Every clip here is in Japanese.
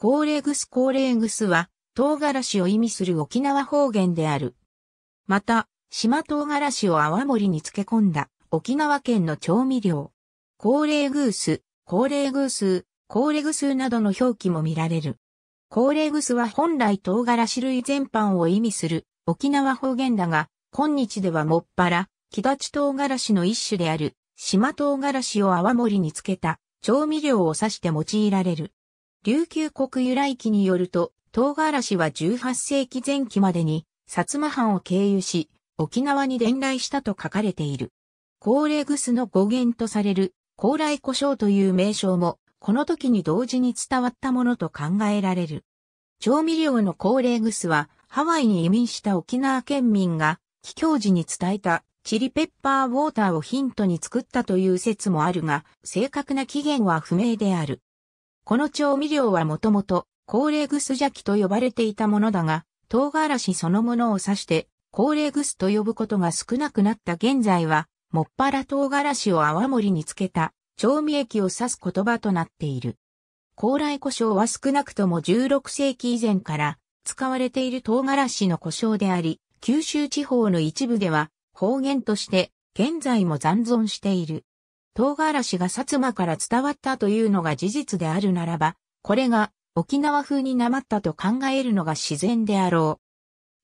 コーレグスコーレグスは、唐辛子を意味する沖縄方言である。また、島唐辛子を泡盛に漬け込んだ沖縄県の調味料。高齢グース、高齢グース、高齢グスなどの表記も見られる。高齢グスは本来唐辛子類全般を意味する沖縄方言だが、今日ではもっぱら、木立唐辛子の一種である島唐辛子を泡盛に漬けた調味料を指して用いられる。琉球国由来記によると、唐辛子は18世紀前期までに、薩摩藩を経由し、沖縄に伝来したと書かれている。高麗グスの語源とされる、高麗胡椒という名称も、この時に同時に伝わったものと考えられる。調味料の高麗グスは、ハワイに移民した沖縄県民が、帰郷時に伝えたチリペッパーウォーターをヒントに作ったという説もあるが、正確な起源は不明である。この調味料はもともと、高麗グス邪気と呼ばれていたものだが、唐辛子そのものを指して、高麗グスと呼ぶことが少なくなった現在は、もっぱら唐辛子を泡盛につけた、調味液を指す言葉となっている。高麗胡椒は少なくとも16世紀以前から使われている唐辛子の胡椒であり、九州地方の一部では方言として現在も残存している。唐辛子が薩摩から伝わったというのが事実であるならば、これが沖縄風になまったと考えるのが自然であろう。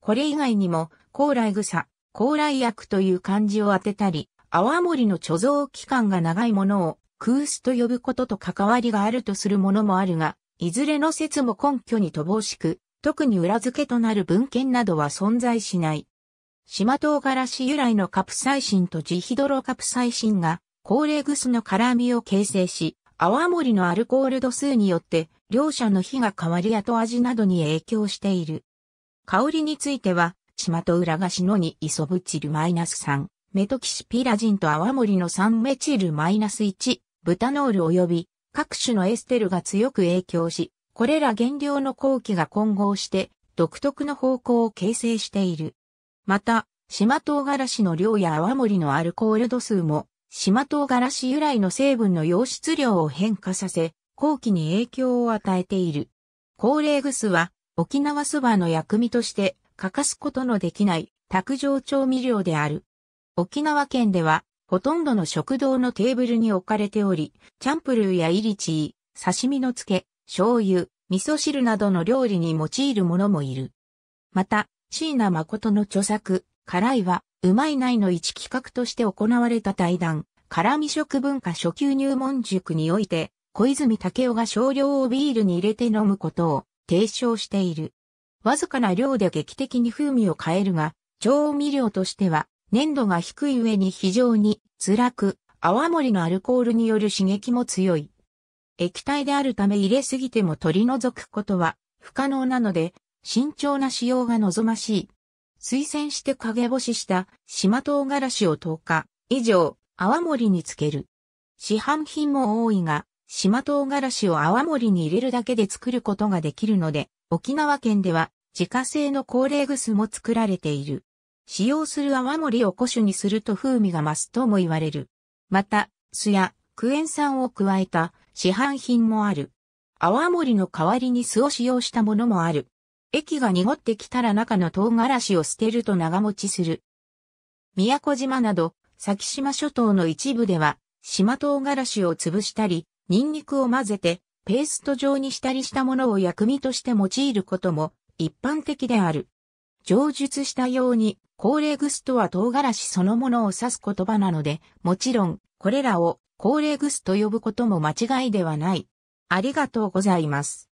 これ以外にも、高麗草、高麗薬という漢字を当てたり、泡盛の貯蔵期間が長いものを空スと呼ぶことと関わりがあるとするものもあるが、いずれの説も根拠に乏しく、特に裏付けとなる文献などは存在しない。島唐辛子由来のカプサイシンとジヒドロカプサイシンが高齢グスの絡みを形成し、泡盛のアルコール度数によって、両者の火が変わり後味などに影響している。香りについては、島マトウラガシノにイソブチルマイナス3、メトキシピラジンと泡盛の3メチルマイナス1、ブタノール及び各種のエステルが強く影響し、これら原料の後期が混合して独特の方向を形成している。また、島唐辛子の量や泡盛のアルコール度数も島唐辛子由来の成分の溶質量を変化させ、後期に影響を与えている。高齢グスは沖縄そばの薬味として欠かすことのできない卓上調味料である。沖縄県ではほとんどの食堂のテーブルに置かれており、チャンプルーやイリチー、刺身の漬け、醤油、味噌汁などの料理に用いるものもいる。また、椎名誠の著作、辛いはうまい内の一企画として行われた対談、辛味食文化初級入門塾において、小泉武夫が少量をビールに入れて飲むことを提唱している。わずかな量で劇的に風味を変えるが、調味料としては、粘度が低い上に非常に辛く、泡盛のアルコールによる刺激も強い。液体であるため入れすぎても取り除くことは不可能なので、慎重な使用が望ましい。推薦して陰干しした島唐辛子を10日以上泡盛につける。市販品も多いが、島唐辛子を泡盛に入れるだけで作ることができるので、沖縄県では自家製の高齢グスも作られている。使用する泡盛を古酒にすると風味が増すとも言われる。また、酢やクエン酸を加えた市販品もある。泡盛の代わりに酢を使用したものもある。液が濁ってきたら中の唐辛子を捨てると長持ちする。宮古島など、先島諸島の一部では、島唐辛子を潰したり、ニンニクを混ぜて、ペースト状にしたりしたものを薬味として用いることも一般的である。上述したように、高齢グスとは唐辛子そのものを指す言葉なので、もちろん、これらを高齢グスと呼ぶことも間違いではない。ありがとうございます。